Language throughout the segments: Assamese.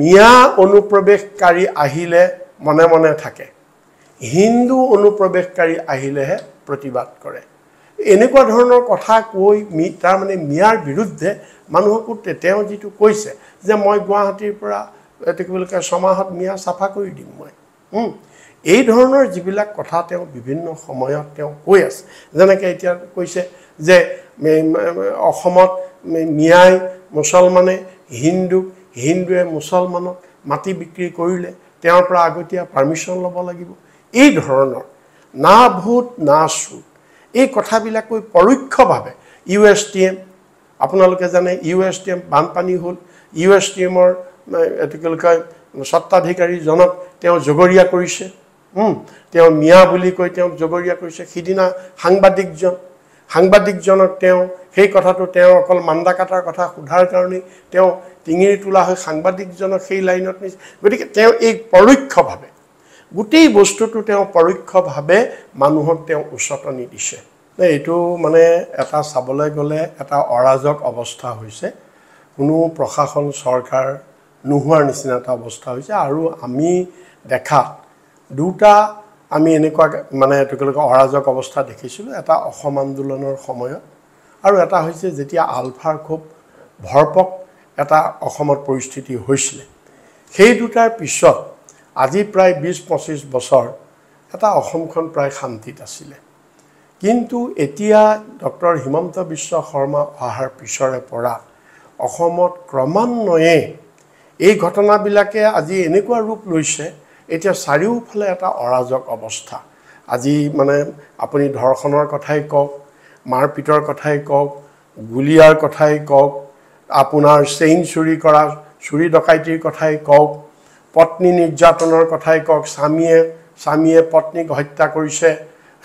মিয়া অনুপ্ৰৱেশকাৰী আহিলে মনে মনে থাকে হিন্দু অনুপ্ৰৱেশকাৰী আহিলেহে প্ৰতিবাদ কৰে এনেকুৱা ধৰণৰ কথা কৈ মি তাৰমানে মিয়াৰ বিৰুদ্ধে মানুহকো তেওঁ যিটো কৈছে যে মই গুৱাহাটীৰ পৰা এইটো কি বুলি কয় ছমাহত মিয়া চাফা কৰি দিম মই এই ধৰণৰ যিবিলাক কথা তেওঁ বিভিন্ন সময়ত তেওঁ কৈ আছে যেনেকৈ এতিয়া কৈছে যে অসমত মিয়াই মুছলমানে হিন্দুক হিন্দুৱে মুছলমানক মাটি বিক্ৰী কৰিলে তেওঁৰ পৰা আগতীয়া পাৰ্মিশ্যন ল'ব লাগিব এই ধৰণৰ না ভূত না চুট এই কথাবিলাক কৈ পৰোক্ষভাৱে ইউ এছ টি এম আপোনালোকে জানে ইউ এছ টি এম বানপানী হ'ল ইউ এছ টি এমৰ এইটো কি কয় স্বত্বাধিকাৰীজনক তেওঁ জগৰীয়া কৰিছে তেওঁ মিয়া বুলি কৈ তেওঁক জগৰীয়া কৰিছে সিদিনা সাংবাদিকজন সাংবাদিকজনক তেওঁ সেই কথাটো তেওঁ অকল মান্দা কাটাৰ কথা সোধাৰ কাৰণেই তেওঁ টিঙিৰি তোলা হৈ সাংবাদিকজনক সেই লাইনত নিছে গতিকে তেওঁ এই পৰোক্ষভাৱে গোটেই বস্তুটো তেওঁ পৰোক্ষভাৱে মানুহক তেওঁ উচতনি দিছে এইটো মানে এটা চাবলৈ গ'লে এটা অৰাজক অৱস্থা হৈছে কোনো প্ৰশাসন চৰকাৰ নোহোৱাৰ নিচিনা এটা অৱস্থা হৈছে আৰু আমি দেখাত দুটা আমি এনেকুৱা মানে তেওঁলোকে অৰাজক অৱস্থা দেখিছিলোঁ এটা অসম আন্দোলনৰ সময়ত আৰু এটা হৈছে যেতিয়া আলফাৰ খুব ভৰপক এটা অসমত পৰিস্থিতি হৈছিলে সেই দুটাৰ পিছত আজি প্ৰায় বিছ পঁচিছ বছৰ এটা অসমখন প্ৰায় শান্তিত আছিলে কিন্তু এতিয়া ডক্টৰ হিমন্ত বিশ্ব শৰ্মা অহাৰ পিছৰে পৰা অসমত ক্ৰমান্বয়ে এই ঘটনাবিলাকে আজি এনেকুৱা ৰূপ লৈছে এতিয়া চাৰিওফালে এটা অৰাজক অৱস্থা আজি মানে আপুনি ধৰ্ষণৰ কথাই কওক মাৰ মাৰপিটৰ কথাই কওক গুলীয়াৰ কথাই কওক আপোনাৰ চেইন চুৰি কৰা চুৰি ডকাইতিৰ কথাই কওক পত্নী নিৰ্যাতনৰ কথাই কওক স্বামীয়ে স্বামীয়ে পত্নীক হত্যা কৰিছে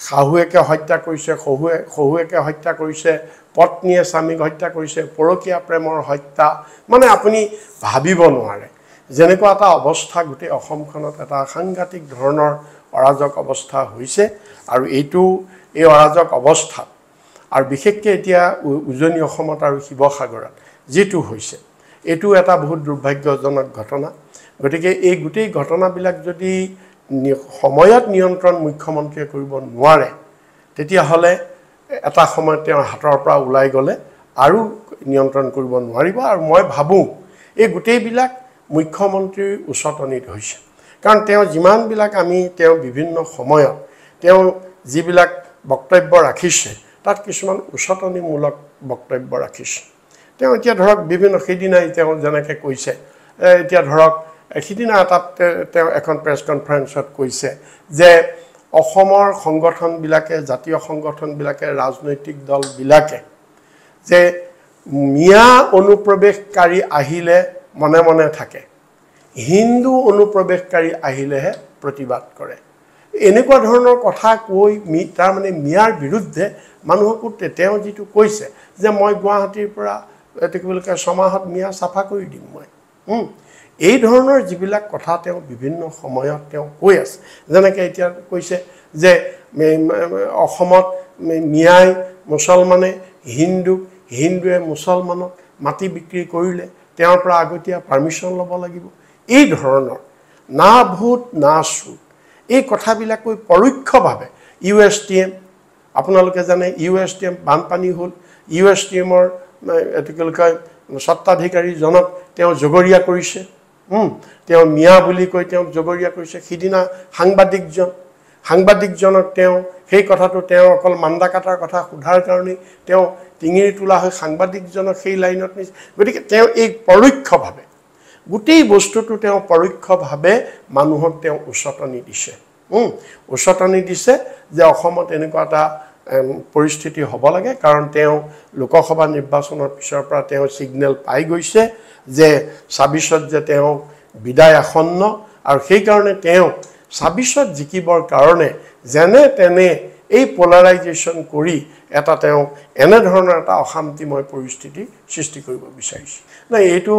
শাহুৱেকে হত্যা কৰিছে শহুৱে শহুৱেকে হত্যা কৰিছে পত্নীয়ে স্বামীক হত্যা কৰিছে পৰকীয়া প্ৰেমৰ হত্যা মানে আপুনি ভাবিব নোৱাৰে যেনেকুৱা এটা অৱস্থা গোটেই অসমখনত এটা সাংঘাতিক ধৰণৰ অৰাজক অৱস্থা হৈছে আৰু এইটো এই অৰাজক অৱস্থাত আৰু বিশেষকৈ এতিয়া উজনি অসমত আৰু শিৱসাগৰত যিটো হৈছে এইটো এটা বহুত দুৰ্ভাগ্যজনক ঘটনা গতিকে এই গোটেই ঘটনাবিলাক যদি সময়ত নিয়ন্ত্ৰণ মুখ্যমন্ত্ৰীয়ে কৰিব নোৱাৰে তেতিয়াহ'লে এটা সময়ত তেওঁৰ হাতৰ পৰা ওলাই গ'লে আৰু নিয়ন্ত্ৰণ কৰিব নোৱাৰিব আৰু মই ভাবোঁ এই গোটেইবিলাক মুখ্যমন্ত্ৰীৰ উচতনিত হৈছে কাৰণ তেওঁ যিমানবিলাক আমি তেওঁ বিভিন্ন সময়ত তেওঁ যিবিলাক বক্তব্য ৰাখিছে তাত কিছুমান উচতনিমূলক বক্তব্য ৰাখিছে তেওঁ এতিয়া ধৰক বিভিন্ন সেইদিনাই তেওঁ যেনেকৈ কৈছে এতিয়া ধৰক সিদিনা তাত তেওঁ এখন প্ৰেছ কনফাৰেঞ্চত কৈছে যে অসমৰ সংগঠনবিলাকে জাতীয় সংগঠনবিলাকে ৰাজনৈতিক দলবিলাকে যে মিয়া অনুপ্ৰৱেশকাৰী আহিলে মনে মনে থাকে হিন্দু অনুপ্ৰৱেশকাৰী আহিলেহে প্ৰতিবাদ কৰে এনেকুৱা ধৰণৰ কথা কৈ মি তাৰমানে মিয়াৰ বিৰুদ্ধে মানুহকো তেওঁ যিটো কৈছে যে মই গুৱাহাটীৰ পৰা এইটো কি বুলি কয় ছমাহত মিয়া চাফা কৰি দিম মই এই ধৰণৰ যিবিলাক কথা তেওঁ বিভিন্ন সময়ত তেওঁ কৈ আছে যেনেকৈ এতিয়া কৈছে যে অসমত মিয়াই মুছলমানে হিন্দুক হিন্দুৱে মুছলমানক মাটি বিক্ৰী কৰিলে তেওঁৰ পৰা আগতীয়া পাৰ্মিশ্যন ল'ব লাগিব এই ধৰণৰ না ভূত না চুট এই কথাবিলাকৈ পৰোক্ষভাৱে ইউ এছ টি এম আপোনালোকে জানে ইউ এছ টি এম বানপানী হ'ল ইউ এছ টি এমৰ এইটো কি কয় স্বত্বাধিকাৰীজনক তেওঁ জগৰীয়া কৰিছে তেওঁ মিয়া বুলি কৈ তেওঁক জগৰীয়া কৰিছে সিদিনা সাংবাদিকজন সাংবাদিকজনক তেওঁ সেই কথাটো তেওঁ অকল মান্দাকাটাৰ কথা সোধাৰ কাৰণেই তেওঁ টিঙিৰি তোলা হৈ সাংবাদিকজনক সেই লাইনত নিছে গতিকে তেওঁ এই পৰোক্ষভাৱে গোটেই বস্তুটো তেওঁ পৰোক্ষভাৱে মানুহক তেওঁ উচতনি দিছে উচতনি দিছে যে অসমত এনেকুৱা এটা পৰিস্থিতি হ'ব লাগে কাৰণ তেওঁ লোকসভা নিৰ্বাচনৰ পিছৰ পৰা তেওঁ ছিগনেল পাই গৈছে যে ছাব্বিছত যে তেওঁ বিদায় আসন্ন আৰু সেইকাৰণে তেওঁক ছাব্বিছত জিকিবৰ কাৰণে যেনে তেনে এই পলাৰাইজেশ্যন কৰি এটা তেওঁক এনেধৰণৰ এটা অশান্তিময় পৰিস্থিতি সৃষ্টি কৰিব বিচাৰিছে নাই এইটো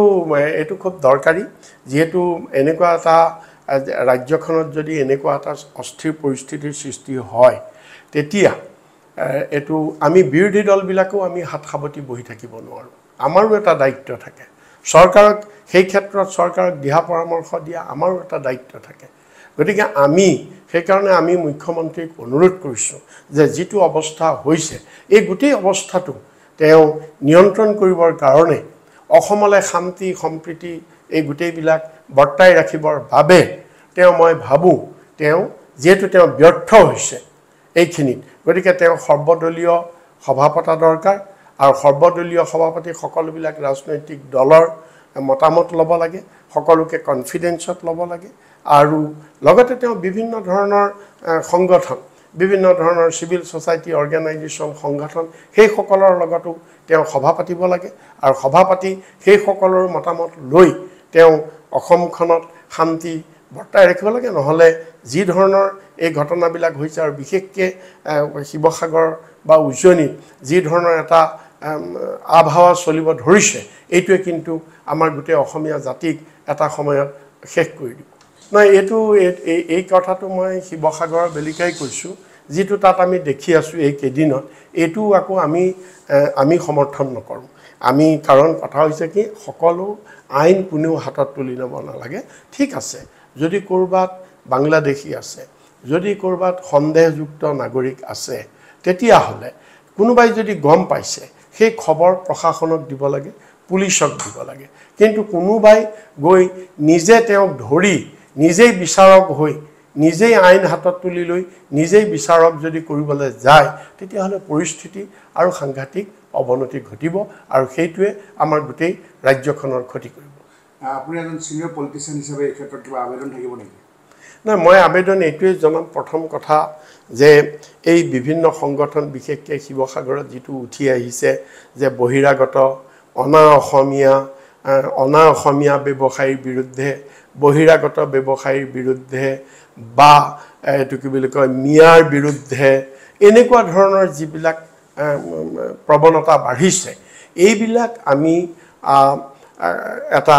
এইটো খুব দৰকাৰী যিহেতু এনেকুৱা এটা ৰাজ্যখনত যদি এনেকুৱা এটা অস্থিৰ পৰিস্থিতিৰ সৃষ্টি হয় তেতিয়া এইটো আমি বিৰোধী দলবিলাকেও আমি হাত সাৱটি বহি থাকিব নোৱাৰোঁ আমাৰো এটা দায়িত্ব থাকে চৰকাৰক সেই ক্ষেত্ৰত চৰকাৰক দিহা পৰামৰ্শ দিয়া আমাৰো এটা দায়িত্ব থাকে গতিকে আমি সেইকাৰণে আমি মুখ্যমন্ত্ৰীক অনুৰোধ কৰিছোঁ যে যিটো অৱস্থা হৈছে এই গোটেই অৱস্থাটো তেওঁ নিয়ন্ত্ৰণ কৰিবৰ কাৰণে অসমলৈ শান্তি সম্প্ৰীতি এই গোটেইবিলাক বৰ্তাই ৰাখিবৰ বাবে তেওঁ মই ভাবোঁ তেওঁ যিহেতু তেওঁ ব্যৰ্থ হৈছে এইখিনিত গতিকে তেওঁ সৰ্বদলীয় সভা পতা দৰকাৰ আৰু সৰ্বদলীয় সভাপতি সকলোবিলাক ৰাজনৈতিক দলৰ মতামত ল'ব লাগে সকলোকে কনফিডেঞ্চত ল'ব লাগে আৰু লগতে তেওঁ বিভিন্ন ধৰণৰ সংগঠন বিভিন্ন ধৰণৰ চিভিল ছ'চাইটি অৰ্গেনাইজেশ্যন সংগঠন সেইসকলৰ লগতো তেওঁ সভা পাতিব লাগে আৰু সভা পাতি সেইসকলৰ মতামত লৈ তেওঁ অসমখনত শান্তি বৰ্তাই ৰাখিব লাগে নহ'লে যি ধৰণৰ এই ঘটনাবিলাক হৈছে আৰু বিশেষকৈ শিৱসাগৰ বা উজনীত যি ধৰণৰ এটা আবহাৱা চলিব ধৰিছে এইটোৱে কিন্তু আমাৰ গোটেই অসমীয়া জাতিক এটা সময়ত শেষ কৰি দিব নাই এইটো এই কথাটো মই শিৱসাগৰৰ বেলিকাই কৈছোঁ যিটো তাত আমি দেখি আছোঁ এই কেইদিনত এইটো আকৌ আমি আমি সমৰ্থন নকৰোঁ আমি কাৰণ কথা হৈছে কি সকলো আইন কোনেও হাতত তুলি ল'ব নালাগে ঠিক আছে যদি ক'ৰবাত বাংলাদেশী আছে যদি ক'ৰবাত সন্দেহযুক্ত নাগৰিক আছে তেতিয়াহ'লে কোনোবাই যদি গম পাইছে সেই খবৰ প্ৰশাসনক দিব লাগে পুলিচক দিব লাগে কিন্তু কোনোবাই গৈ নিজে তেওঁক ধৰি নিজেই বিচাৰক হৈ নিজেই আইন হাতত তুলি লৈ নিজেই বিচাৰক যদি কৰিবলৈ যায় তেতিয়াহ'লে পৰিস্থিতি আৰু সাংঘাতিক অৱনতি ঘটিব আৰু সেইটোৱে আমাৰ গোটেই ৰাজ্যখনৰ ক্ষতি কৰিব আপুনি এজন চিনিয়ৰ পলিটিচিয়ান হিচাপে এই ক্ষেত্ৰত কিবা আবেদন থাকিব নেকি নাই মই আবেদন এইটোৱেই জনাম প্ৰথম কথা যে এই বিভিন্ন সংগঠন বিশেষকৈ শিৱসাগৰত যিটো উঠি আহিছে যে বহিৰাগত অনা অসমীয়া অনা অসমীয়া ব্যৱসায়ীৰ বিৰুদ্ধে বহিৰাগত ব্যৱসায়ীৰ বিৰুদ্ধে বা এইটো কি বুলি কয় মিয়াৰ বিৰুদ্ধে এনেকুৱা ধৰণৰ যিবিলাক প্ৰৱণতা বাঢ়িছে এইবিলাক আমি এটা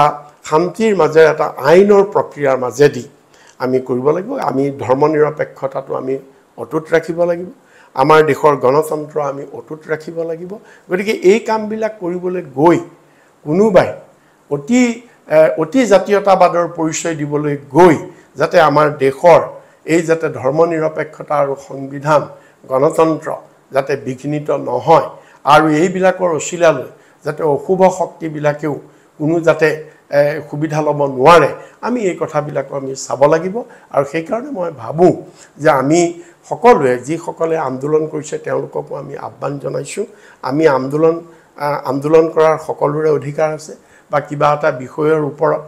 শান্তিৰ মাজেৰে এটা আইনৰ প্ৰক্ৰিয়াৰ মাজেদি আমি কৰিব লাগিব আমি ধৰ্ম নিৰপেক্ষতাটো আমি অটুট ৰাখিব লাগিব আমাৰ দেশৰ গণতন্ত্ৰ আমি অটুট ৰাখিব লাগিব গতিকে এই কামবিলাক কৰিবলৈ গৈ কোনোবাই অতি অতি জাতীয়তাবাদৰ পৰিচয় দিবলৈ গৈ যাতে আমাৰ দেশৰ এই যাতে ধৰ্ম নিৰপেক্ষতা আৰু সংবিধান গণতন্ত্ৰ যাতে বিঘ্নিত নহয় আৰু এইবিলাকৰ অচিলালৈ যাতে অশুভ শক্তিবিলাকেও কোনো যাতে সুবিধা ল'ব নোৱাৰে আমি এই কথাবিলাকো আমি চাব লাগিব আৰু সেইকাৰণে মই ভাবোঁ যে আমি সকলোৱে যিসকলে আন্দোলন কৰিছে তেওঁলোককো আমি আহ্বান জনাইছোঁ আমি আন্দোলন আন্দোলন কৰাৰ সকলোৰে অধিকাৰ আছে বা কিবা এটা বিষয়ৰ ওপৰত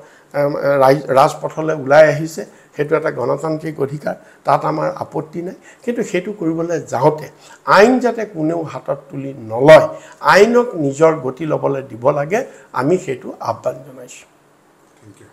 ৰাজপথলৈ ওলাই আহিছে সেইটো এটা গণতান্ত্ৰিক অধিকাৰ তাত আমাৰ আপত্তি নাই কিন্তু সেইটো কৰিবলৈ যাওঁতে আইন যাতে কোনেও হাতত তুলি নলয় আইনক নিজৰ গতি ল'বলৈ দিব লাগে আমি সেইটো আহ্বান জনাইছোঁ থেংক ইউ